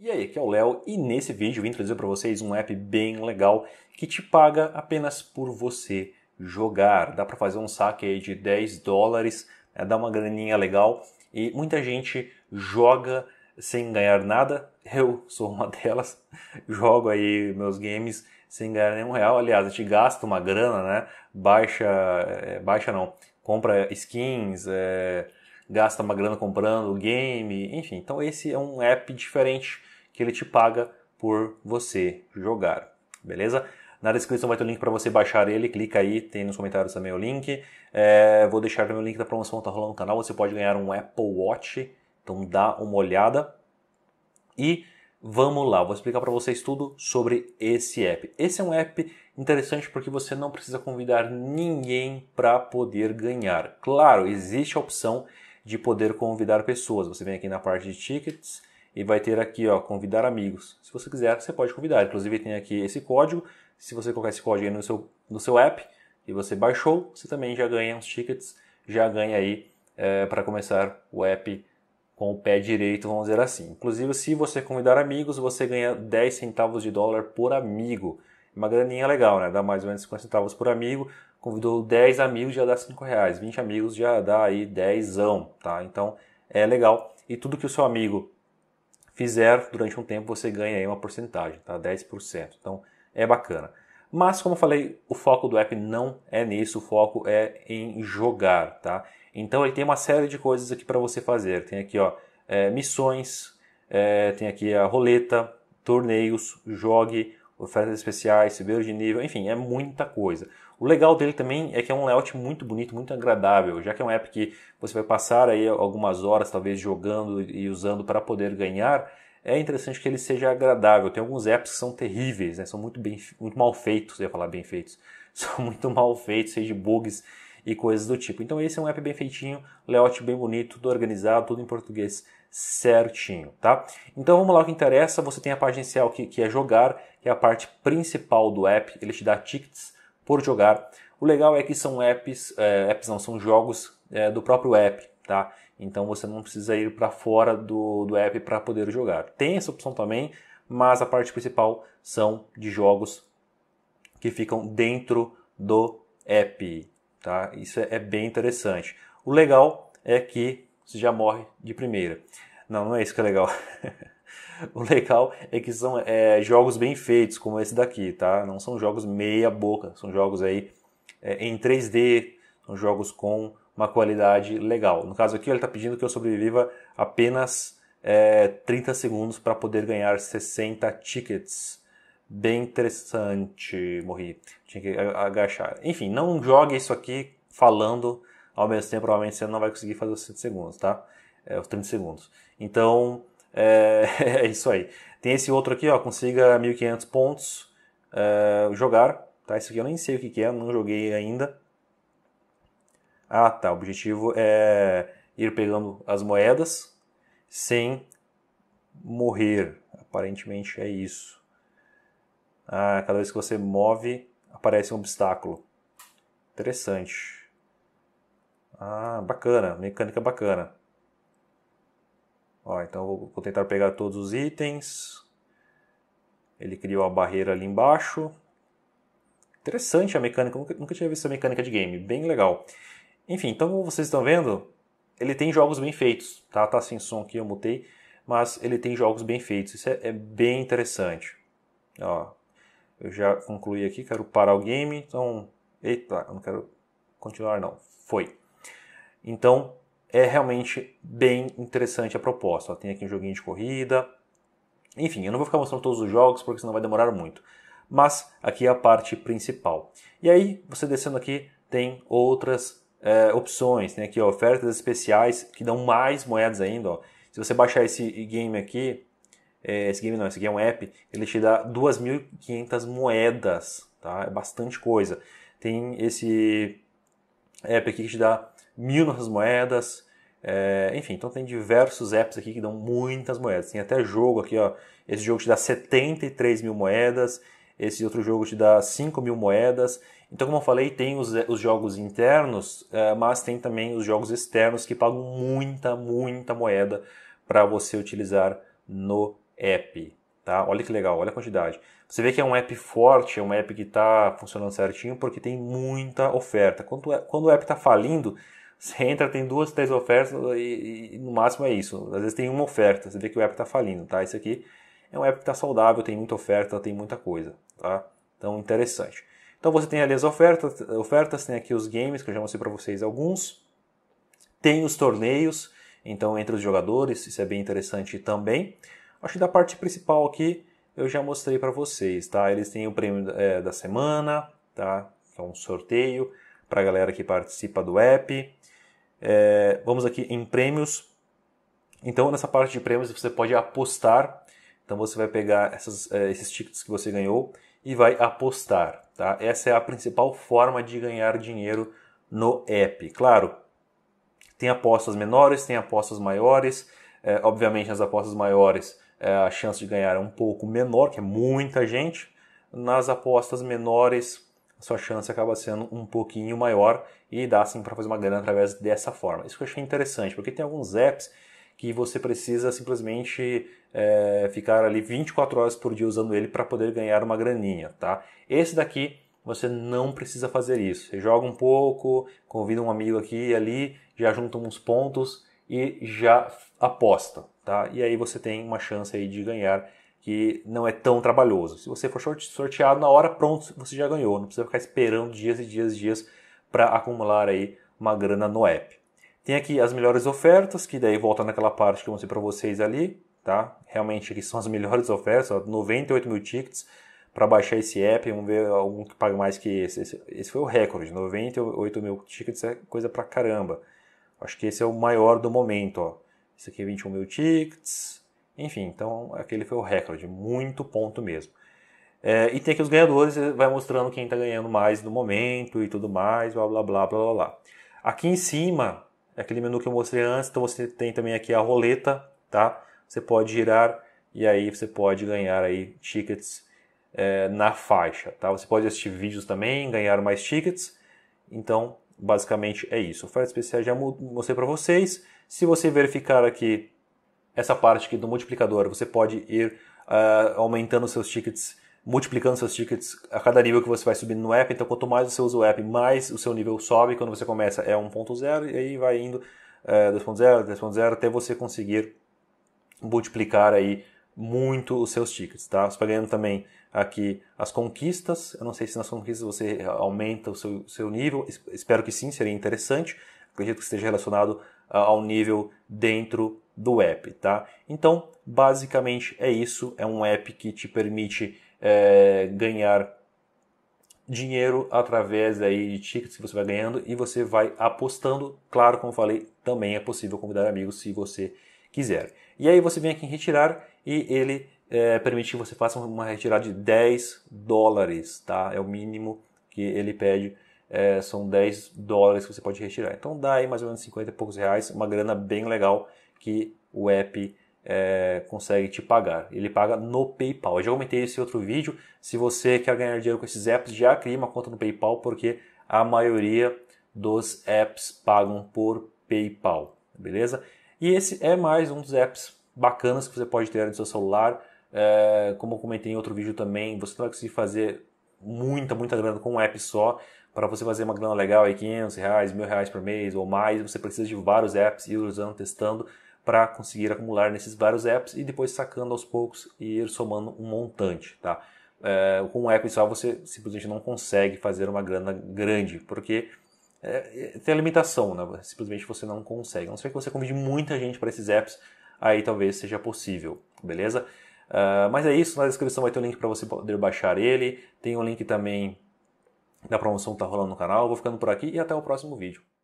E aí, aqui é o Léo e nesse vídeo eu vim trazer para vocês um app bem legal que te paga apenas por você jogar. Dá para fazer um saque aí de 10 dólares, né? dá uma graninha legal e muita gente joga sem ganhar nada. Eu sou uma delas, jogo aí meus games sem ganhar nenhum real. Aliás, a gente gasta uma grana, né? Baixa, é, baixa não, compra skins, é, gasta uma grana comprando game, enfim. Então esse é um app diferente que ele te paga por você jogar, beleza? Na descrição vai ter o link para você baixar ele, clica aí, tem nos comentários também o link. É, vou deixar também o link da promoção que tá rolando no canal, você pode ganhar um Apple Watch, então dá uma olhada. E vamos lá, vou explicar para vocês tudo sobre esse app. Esse é um app interessante porque você não precisa convidar ninguém para poder ganhar. Claro, existe a opção de poder convidar pessoas. Você vem aqui na parte de tickets, e vai ter aqui, ó, convidar amigos. Se você quiser, você pode convidar. Inclusive tem aqui esse código. Se você colocar esse código aí no seu, no seu app e você baixou, você também já ganha uns tickets, já ganha aí é, eh, para começar o app com o pé direito, vamos dizer assim. Inclusive, se você convidar amigos, você ganha 10 centavos de dólar por amigo. Uma graninha legal, né? Dá mais ou menos 50 centavos por amigo. Convidou 10 amigos, já dá 5 reais. 20 amigos já dá aí 10, tá? Então é legal. E tudo que o seu amigo fizer durante um tempo, você ganha aí uma porcentagem, tá? 10%. Então é bacana. Mas, como eu falei, o foco do app não é nisso, o foco é em jogar, tá? Então ele tem uma série de coisas aqui para você fazer. Tem aqui, ó, é, missões, é, tem aqui a roleta, torneios, jogue, ofertas especiais, subir de nível, enfim, é muita coisa. O legal dele também é que é um layout muito bonito, muito agradável, já que é um app que você vai passar aí algumas horas talvez jogando e usando para poder ganhar, é interessante que ele seja agradável. Tem alguns apps que são terríveis, né? são muito, bem, muito mal feitos, eu ia falar bem feitos, são muito mal feitos, seja de bugs e coisas do tipo. Então esse é um app bem feitinho, layout bem bonito, tudo organizado, tudo em português certinho, tá? Então vamos lá o que interessa, você tem a página inicial que, que é jogar, que é a parte principal do app, ele te dá tickets por jogar. O legal é que são apps, é, apps não, são jogos é, do próprio app, tá? Então você não precisa ir para fora do, do app para poder jogar. Tem essa opção também, mas a parte principal são de jogos que ficam dentro do app, tá? Isso é, é bem interessante. O legal é que você já morre de primeira. Não, não é isso que é legal. o legal é que são é, jogos bem feitos, como esse daqui, tá? Não são jogos meia boca, são jogos aí é, em 3D, são jogos com uma qualidade legal. No caso aqui, ele está pedindo que eu sobreviva apenas é, 30 segundos para poder ganhar 60 tickets. Bem interessante, morri. Tinha que agachar. Enfim, não jogue isso aqui falando ao mesmo tempo, provavelmente você não vai conseguir fazer os 30 segundos, tá? É, os 30 segundos. Então, é, é, isso aí. Tem esse outro aqui, ó, consiga 1500 pontos, é, jogar, tá? Isso aqui eu nem sei o que, que é, não joguei ainda. Ah, tá, o objetivo é ir pegando as moedas sem morrer. Aparentemente é isso. Ah, cada vez que você move, aparece um obstáculo. Interessante. Ah, bacana, mecânica bacana. Ó, então vou, vou tentar pegar todos os itens. Ele criou a barreira ali embaixo. Interessante a mecânica, nunca, nunca tinha visto essa mecânica de game, bem legal. Enfim, então como vocês estão vendo, ele tem jogos bem feitos, tá? Tá sem som aqui, eu mutei, mas ele tem jogos bem feitos, isso é, é bem interessante. Ó, eu já concluí aqui, quero parar o game, então... Eita, não quero continuar não. Foi. Então é realmente bem interessante a proposta. tem aqui um joguinho de corrida. Enfim, eu não vou ficar mostrando todos os jogos porque senão vai demorar muito. Mas aqui é a parte principal. E aí, você descendo aqui, tem outras é, opções. Tem aqui ó, ofertas especiais que dão mais moedas ainda. Ó. Se você baixar esse game aqui, é, esse game não, esse game é um app, ele te dá 2.500 moedas. Tá? É bastante coisa. Tem esse app aqui que te dá mil novas moedas. É, enfim, então tem diversos apps aqui que dão muitas moedas. Tem até jogo aqui, ó. Esse jogo te dá 73 mil moedas. Esse outro jogo te dá 5 mil moedas. Então, como eu falei, tem os, os jogos internos, é, mas tem também os jogos externos que pagam muita, muita moeda para você utilizar no app. Tá? Olha que legal, olha a quantidade. Você vê que é um app forte, é um app que está funcionando certinho porque tem muita oferta. Quando, quando o app está falindo, você entra, tem duas, três ofertas e, e no máximo é isso. Às vezes tem uma oferta, você vê que o app está falindo, tá? Esse aqui é um app que está saudável, tem muita oferta, tem muita coisa, tá? Então, interessante. Então você tem ali as ofertas, ofertas tem aqui os games, que eu já mostrei para vocês alguns. Tem os torneios, então entre os jogadores, isso é bem interessante também. Acho que da parte principal aqui eu já mostrei para vocês, tá? Eles têm o prêmio é, da semana, tá? Que então, é um sorteio para a galera que participa do app. É, vamos aqui em prêmios. Então, nessa parte de prêmios, você pode apostar. Então, você vai pegar essas, é, esses tickets que você ganhou e vai apostar. Tá? Essa é a principal forma de ganhar dinheiro no app. Claro, tem apostas menores, tem apostas maiores. É, obviamente, nas apostas maiores, é, a chance de ganhar é um pouco menor, que é muita gente. Nas apostas menores, a sua chance acaba sendo um pouquinho maior e dá sim para fazer uma grana através dessa forma. Isso que eu achei interessante, porque tem alguns apps que você precisa simplesmente é, ficar ali 24 horas por dia usando ele para poder ganhar uma graninha, tá? Esse daqui você não precisa fazer isso. Você joga um pouco, convida um amigo aqui e ali, já junta uns pontos e já aposta, tá? E aí você tem uma chance aí de ganhar que não é tão trabalhoso. Se você for sorteado na hora, pronto, você já ganhou. Não precisa ficar esperando dias e dias e dias para acumular aí uma grana no app. Tem aqui as melhores ofertas, que daí volta naquela parte que eu mostrei para vocês ali, tá? Realmente aqui são as melhores ofertas, ó, 98 mil tickets para baixar esse app. Vamos ver algum que paga mais que esse. Esse, esse foi o recorde, 98 mil tickets é coisa pra caramba. Acho que esse é o maior do momento, ó. Esse aqui é 21 mil tickets, enfim, então aquele foi o recorde, muito ponto mesmo. É, e tem aqui os ganhadores, vai mostrando quem está ganhando mais no momento e tudo mais, blá blá blá blá blá. Aqui em cima, é aquele menu que eu mostrei antes, então você tem também aqui a roleta, tá? Você pode girar e aí você pode ganhar aí tickets é, na faixa, tá? Você pode assistir vídeos também, ganhar mais tickets. Então, basicamente é isso. Oferta especial já mostrei para vocês. Se você verificar aqui essa parte aqui do multiplicador. Você pode ir uh, aumentando seus tickets, multiplicando seus tickets a cada nível que você vai subindo no app. Então, quanto mais você usa o app, mais o seu nível sobe. Quando você começa é 1.0 e aí vai indo uh, 2.0, 3.0 até você conseguir multiplicar aí muito os seus tickets, tá? Você vai tá ganhando também aqui as conquistas. Eu não sei se nas conquistas você aumenta o seu, seu nível. Espero que sim, seria interessante. Acredito que esteja relacionado ao nível dentro do app, tá? Então, basicamente é isso. É um app que te permite é, ganhar dinheiro através aí de tickets que você vai ganhando e você vai apostando. Claro, como falei, também é possível convidar amigos se você quiser. E aí você vem aqui em retirar e ele é, permite que você faça uma retirada de 10 dólares, tá? É o mínimo que ele pede é, são 10 dólares que você pode retirar. Então dá aí mais ou menos 50 e poucos reais, uma grana bem legal que o app é, consegue te pagar. Ele paga no PayPal. Eu já comentei esse outro vídeo. Se você quer ganhar dinheiro com esses apps, já cria uma conta no PayPal, porque a maioria dos apps pagam por PayPal. Beleza? E esse é mais um dos apps bacanas que você pode ter no seu celular. É, como eu comentei em outro vídeo também, você não vai conseguir fazer muita, muita grana com um app só. Para você fazer uma grana legal aí, 500 reais, mil reais por mês ou mais, você precisa de vários apps e usando, testando para conseguir acumular nesses vários apps e depois sacando aos poucos e ir somando um montante, tá? É, com um app só você simplesmente não consegue fazer uma grana grande, porque é, tem a limitação, né? simplesmente você não consegue. A não ser que você convide muita gente para esses apps, aí talvez seja possível, beleza? Uh, mas é isso, na descrição vai ter o um link para você poder baixar ele. Tem o um link também da promoção que está rolando no canal. vou ficando por aqui e até o próximo vídeo.